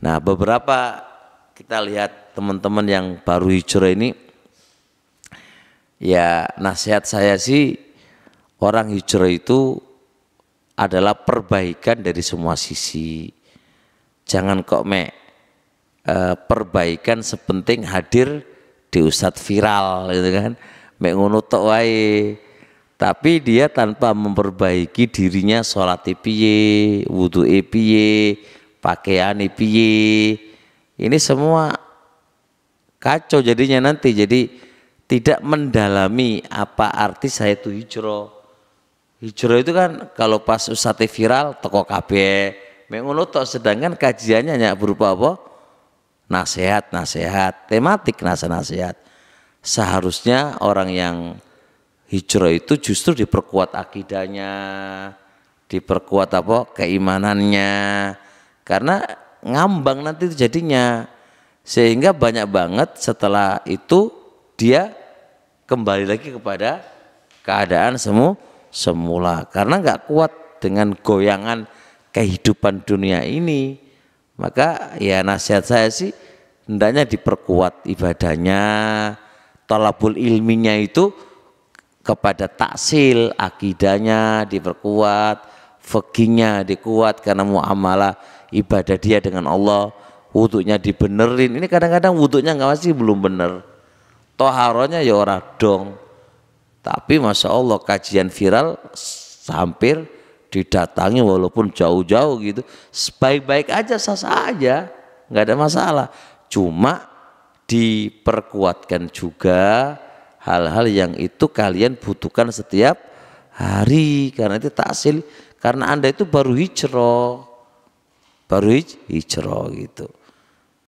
Nah beberapa kita lihat teman-teman yang baru hijrah ini ya nasihat saya sih orang hijrah itu adalah perbaikan dari semua sisi. Jangan kok me eh, perbaikan sepenting hadir di usat viral gitu kan. Mek ngono tok wae. Tapi dia tanpa memperbaiki dirinya sholat piye, wudhu piye, pakaian piye ini semua kacau jadinya nanti jadi tidak mendalami apa arti saya itu hijro hijro itu kan kalau pas usate viral toko KB mengunutok sedangkan kajiannya hanya berupa apa nasihat nasihat tematik nasehat nasihat seharusnya orang yang hijrah itu justru diperkuat akidahnya diperkuat apa keimanannya karena ngambang nanti itu jadinya. Sehingga banyak banget setelah itu dia kembali lagi kepada keadaan semu semula. Karena nggak kuat dengan goyangan kehidupan dunia ini. Maka ya nasihat saya sih hendaknya diperkuat ibadahnya, tolabul ilminya itu kepada taksil akidahnya diperkuat, fikihnya dikuat karena muamalah ibadah dia dengan Allah wudhunya dibenerin ini kadang-kadang wudhunya nggak masih belum bener toharonya ya ora dong tapi masya Allah kajian viral hampir didatangi walaupun jauh-jauh gitu sebaik-baik aja sah sah aja nggak ada masalah cuma diperkuatkan juga hal-hal yang itu kalian butuhkan setiap hari karena itu taksil karena anda itu baru hijrah baru hijrah gitu